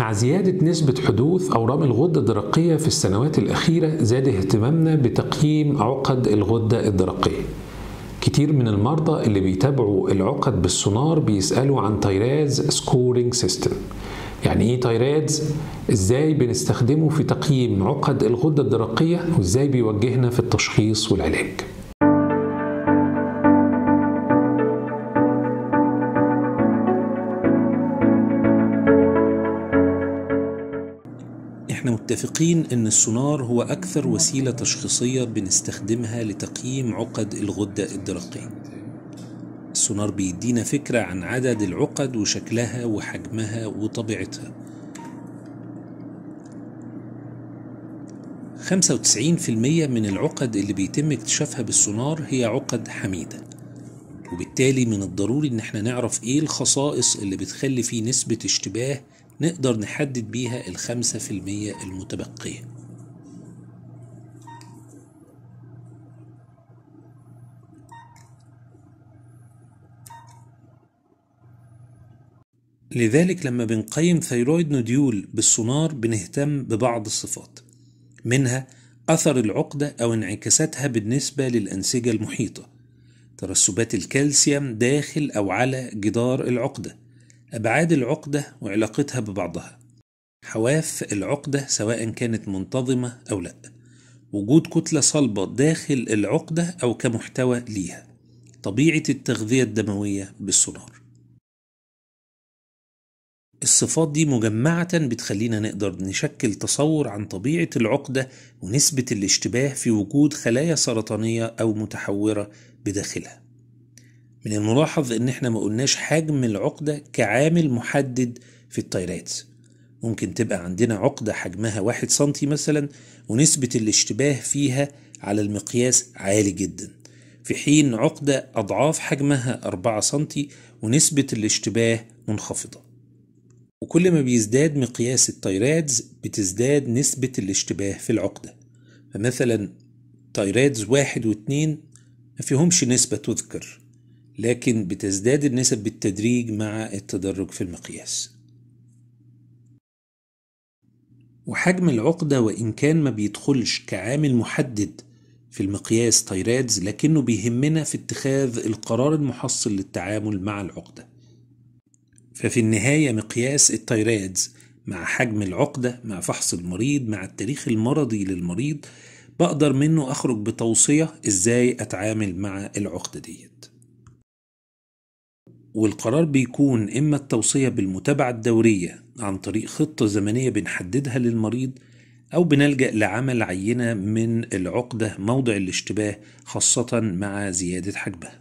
مع زيادة نسبة حدوث أورام الغدة الدرقية في السنوات الأخيرة زاد اهتمامنا بتقييم عقد الغدة الدرقية كتير من المرضى اللي بيتابعوا العقد بالسونار بيسألوا عن تيراز سكورينج سيستم يعني ايه تيراز ازاي بنستخدمه في تقييم عقد الغده الدرقيه وازاي بيوجهنا في التشخيص والعلاج احنا متفقين ان السونار هو اكثر وسيلة تشخيصية بنستخدمها لتقييم عقد الغدة الدرقية السونار بيدينا فكرة عن عدد العقد وشكلها وحجمها وطبيعتها 95% من العقد اللي بيتم اكتشافها بالسونار هي عقد حميدة وبالتالي من الضروري ان احنا نعرف ايه الخصائص اللي بتخلي فيه نسبة اشتباه نقدر نحدد بيها الخمسة في المية المتبقية لذلك لما بنقيم ثيرويد نوديول بالسونار بنهتم ببعض الصفات منها أثر العقدة أو انعكاساتها بالنسبة للأنسجة المحيطة ترسبات الكالسيوم داخل أو على جدار العقدة أبعاد العقدة وعلاقتها ببعضها حواف العقدة سواء كانت منتظمة أو لأ وجود كتلة صلبة داخل العقدة أو كمحتوى ليها طبيعة التغذية الدموية بالسونار الصفات دي مجمعة بتخلينا نقدر نشكل تصور عن طبيعة العقدة ونسبة الاشتباه في وجود خلايا سرطانية أو متحورة بداخلها من الملاحظ ان احنا ما قلناش حجم العقدة كعامل محدد في التيرات ممكن تبقى عندنا عقدة حجمها واحد سنتي مثلا ونسبة الاشتباه فيها على المقياس عالي جدا في حين عقدة أضعاف حجمها أربعة سنتي ونسبة الاشتباه منخفضة وكل ما بيزداد مقياس التيرادز بتزداد نسبة الاشتباه في العقدة فمثلا تيرادز واحد واتنين مفيهمش نسبة تذكر لكن بتزداد النسب بالتدريج مع التدرج في المقياس وحجم العقدة وإن كان ما بيدخلش كعامل محدد في المقياس تايرادز لكنه بيهمنا في اتخاذ القرار المحصل للتعامل مع العقدة ففي النهاية مقياس التايرادز مع حجم العقدة مع فحص المريض مع التاريخ المرضي للمريض بقدر منه أخرج بتوصية إزاي أتعامل مع العقدة ديت والقرار بيكون إما التوصية بالمتابعة الدورية عن طريق خطة زمنية بنحددها للمريض أو بنلجأ لعمل عينة من العقدة موضع الاشتباه خاصة مع زيادة حجمها